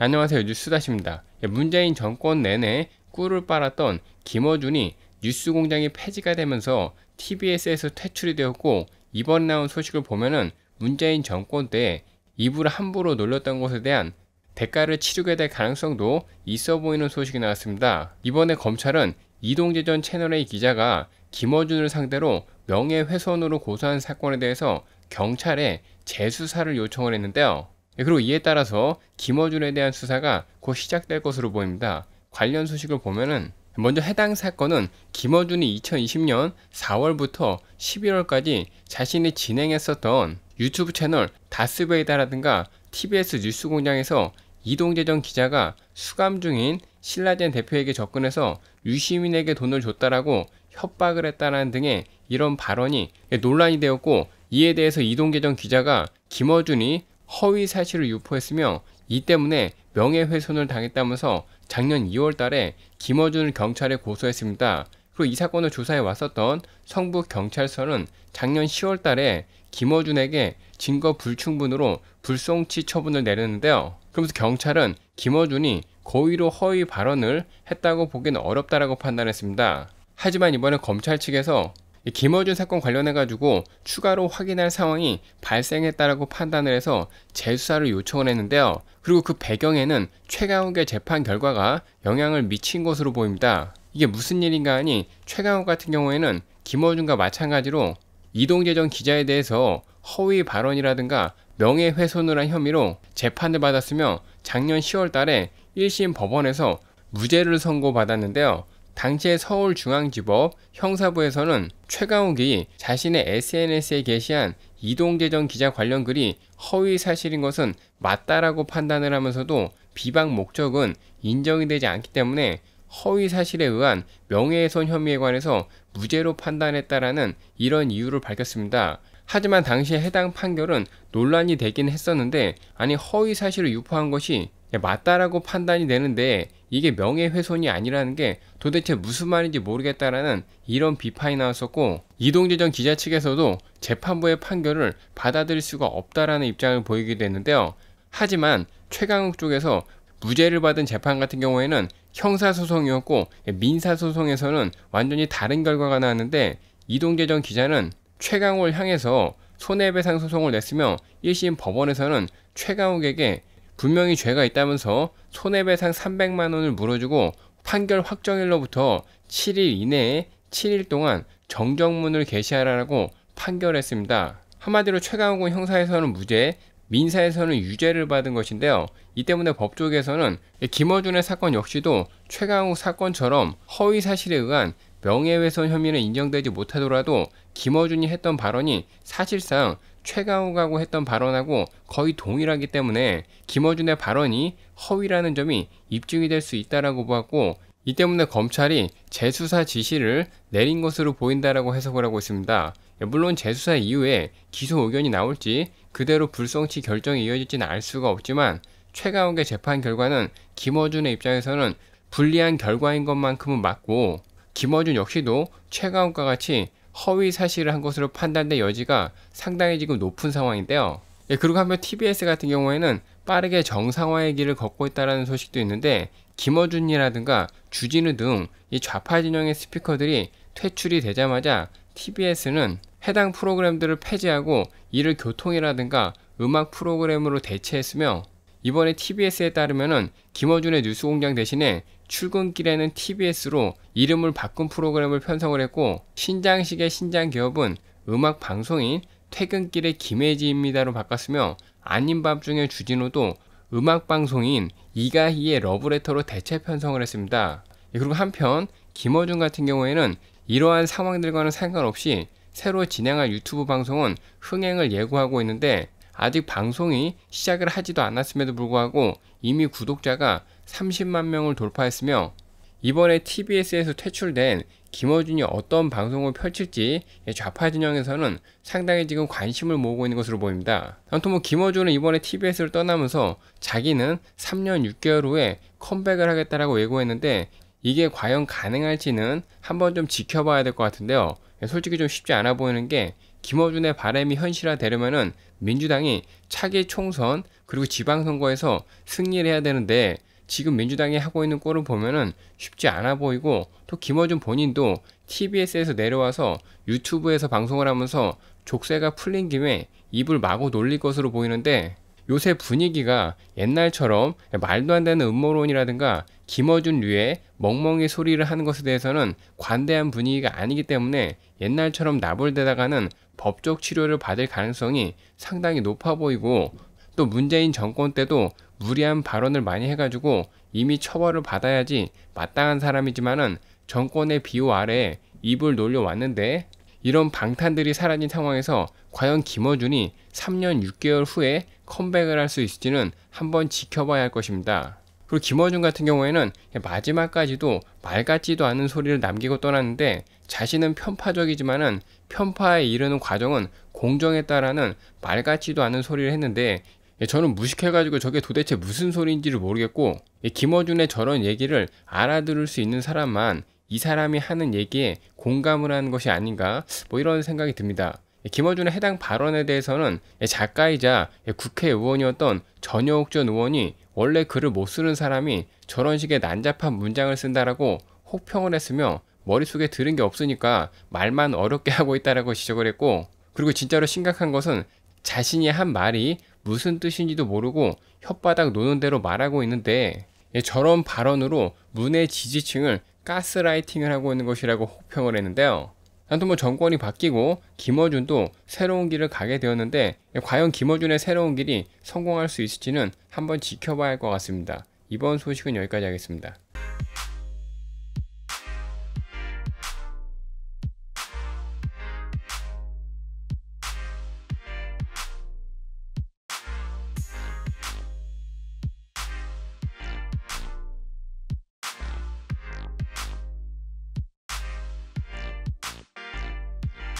안녕하세요 뉴스다시입니다. 예, 문재인 정권 내내 꿀을 빨았던 김어준이 뉴스공장이 폐지가 되면서 TBS에서 퇴출이 되었고 이번에 나온 소식을 보면은 문재인 정권 때 입을 함부로 놀렸던 것에 대한 대가를 치르게 될 가능성도 있어 보이는 소식이 나왔습니다. 이번에 검찰은 이동재 전채널의 기자가 김어준을 상대로 명예훼손으로 고소한 사건에 대해서 경찰에 재수사를 요청을 했는데요. 예, 그리고 이에 따라서 김어준에 대한 수사가 곧 시작될 것으로 보입니다. 관련 소식을 보면은 먼저 해당 사건은 김어준이 2020년 4월부터 11월까지 자신이 진행했었던 유튜브 채널 다스베이다라든가 TBS 뉴스공장에서 이동재 정 기자가 수감 중인 신라젠 대표에게 접근해서 유시민에게 돈을 줬다라고 협박을 했다라는 등의 이런 발언이 논란이 되었고 이에 대해서 이동재 정 기자가 김어준이 허위 사실을 유포했으며 이 때문에 명예훼손을 당했다면서 작년 2월 달에 김어준을 경찰에 고소했습니다. 그리고 이 사건을 조사해 왔었던 성북경찰서는 작년 10월 달에 김어준에게 증거 불충분으로 불송치 처분을 내렸는데요. 그러면서 경찰은 김어준이 고의로 허위 발언을 했다고 보기는 어렵다라고 판단했습니다. 하지만 이번에 검찰 측에서 김어준 사건 관련해 가지고 추가로 확인할 상황이 발생했다라고 판단을 해서 재수사를 요청을 했는데요. 그리고 그 배경에는 최강욱의 재판 결과가 영향을 미친 것으로 보입니다. 이게 무슨 일인가 하니 최강욱 같은 경우에는 김어준과 마찬가지로 이동재 정 기자에 대해서 허위 발언이라든가 명예훼손을 한 혐의로 재판을 받았으며 작년 10월 달에 1심 법원에서 무죄를 선고받았는데요. 당시의 서울중앙지법 형사부에서는 최강욱이 자신의 SNS에 게시한 이동재정 기자 관련 글이 허위 사실인 것은 맞다라고 판단을 하면서도 비방 목적은 인정이 되지 않기 때문에 허위 사실에 의한 명예훼손 혐의에 관해서 무죄로 판단했다라는 이런 이유를 밝혔습니다. 하지만 당시 해당 판결은 논란이 되긴 했었는데 아니 허위 사실을 유포한 것이 예, 맞다라고 판단이 되는데 이게 명예훼손이 아니라는 게 도대체 무슨 말인지 모르겠다라는 이런 비판이 나왔었고 이동재 정 기자 측에서도 재판부의 판결을 받아들일 수가 없다라는 입장을 보이기도 했는데요. 하지만 최강욱 쪽에서 무죄를 받은 재판 같은 경우에는 형사소송이었고 예, 민사소송에서는 완전히 다른 결과가 나왔는데 이동재 정 기자는 최강욱을 향해서 손해배상 소송을 냈으며 1심 법원에서는 최강욱에게 분명히 죄가 있다면서 손해배상 300만 원을 물어주고 판결 확정일로부터 7일 이내에 7일 동안 정정문을 게시하라고 판결했습니다. 한마디로 최강욱은 형사에서는 무죄, 민사에서는 유죄를 받은 것인데요. 이 때문에 법조계에서는 김어준의 사건 역시도 최강욱 사건처럼 허위사실에 의한 명예훼손 혐의는 인정되지 못하더라도 김어준이 했던 발언이 사실상 최강욱하고 했던 발언하고 거의 동일하기 때문에 김어준의 발언이 허위라는 점이 입증이 될 수 있다라고 보았고 이 때문에 검찰이 재수사 지시를 내린 것으로 보인다라고 해석을 하고 있습니다. 물론 재수사 이후에 기소 의견이 나올지 그대로 불성치 결정이 이어질지는 알 수가 없지만 최강욱의 재판 결과는 김어준의 입장에서는 불리한 결과인 것만큼은 맞고 김어준 역시도 최가훈과 같이 허위 사실을 한 것으로 판단된 여지가 상당히 지금 높은 상황인데요. 예, 그리고 한편 TBS 같은 경우에는 빠르게 정상화의 길을 걷고 있다는 소식도 있는데 김어준이라든가 주진우 등 이 좌파 진영의 스피커들이 퇴출이 되자마자 TBS는 해당 프로그램들을 폐지하고 이를 교통이라든가 음악 프로그램으로 대체했으며 이번에 TBS에 따르면은 김어준의 뉴스공장 대신에 출근길에는 TBS로 이름을 바꾼 프로그램을 편성을 했고 신장식의 신장 기업은 음악 방송인 퇴근길의 김혜지입니다로 바꿨으며 아닌 밤중에 주진우도 음악 방송인 이가희의 러브레터로 대체 편성을 했습니다. 예, 그리고 한편 김어준 같은 경우에는 이러한 상황들과는 상관없이 새로 진행할 유튜브 방송은 흥행을 예고하고 있는데 아직 방송이 시작을 하지도 않았음에도 불구하고 이미 구독자가 30만 명을 돌파했으며 이번에 TBS에서 퇴출된 김어준이 어떤 방송을 펼칠지 좌파 진영에서는 상당히 지금 관심을 모으고 있는 것으로 보입니다. 아무튼 뭐 김어준은 이번에 TBS를 떠나면서 자기는 3년 6개월 후에 컴백을 하겠다라고 예고했는데 이게 과연 가능할지는 한번 좀 지켜봐야 될 것 같은데요. 예, 솔직히 좀 쉽지 않아 보이는 게 김어준의 바램이 현실화되려면 민주당이 차기 총선 그리고 지방선거에서 승리를 해야 되는데 지금 민주당이 하고 있는 꼴을 보면 쉽지 않아 보이고 또 김어준 본인도 TBS에서 내려와서 유튜브에서 방송을 하면서 족쇄가 풀린 김에 입을 마구 놀릴 것으로 보이는데 요새 분위기가 옛날처럼 말도 안 되는 음모론이라든가 김어준 류의 멍멍이 소리를 하는 것에 대해서는 관대한 분위기가 아니기 때문에 옛날처럼 나불대다가는 법적 치료를 받을 가능성이 상당히 높아 보이고 또 문재인 정권 때도 무리한 발언을 많이 해가지고 이미 처벌을 받아야지 마땅한 사람이지만은 정권의 비호 아래 입을 놀려왔는데 이런 방탄들이 사라진 상황에서 과연 김어준이 3년 6개월 후에 컴백을 할 수 있을지는 한번 지켜봐야 할 것입니다. 그리고 김어준 같은 경우에는 마지막까지도 말 같지도 않은 소리를 남기고 떠났는데 자신은 편파적이지만은 편파에 이르는 과정은 공정했다라는 말 같지도 않은 소리를 했는데 예, 저는 무식해가지고 저게 도대체 무슨 소리인지를 모르겠고 예, 김어준의 저런 얘기를 알아들을 수 있는 사람만 이 사람이 하는 얘기에 공감을 하는 것이 아닌가 뭐 이런 생각이 듭니다. 예, 김어준의 해당 발언에 대해서는 예, 작가이자 예, 국회의원이었던 전여옥 전 의원이 원래 글을 못 쓰는 사람이 저런 식의 난잡한 문장을 쓴다라고 혹평을 했으며 머릿속에 들은 게 없으니까 말만 어렵게 하고 있다라고 지적을 했고 그리고 진짜로 심각한 것은 자신이 한 말이 무슨 뜻인지도 모르고 혓바닥 노는 대로 말하고 있는데 저런 발언으로 문의 지지층을 가스라이팅을 하고 있는 것이라고 혹평을 했는데요. 아무튼 뭐 정권이 바뀌고 김어준도 새로운 길을 가게 되었는데 과연 김어준의 새로운 길이 성공할 수 있을지는 한번 지켜봐야 할 것 같습니다. 이번 소식은 여기까지 하겠습니다.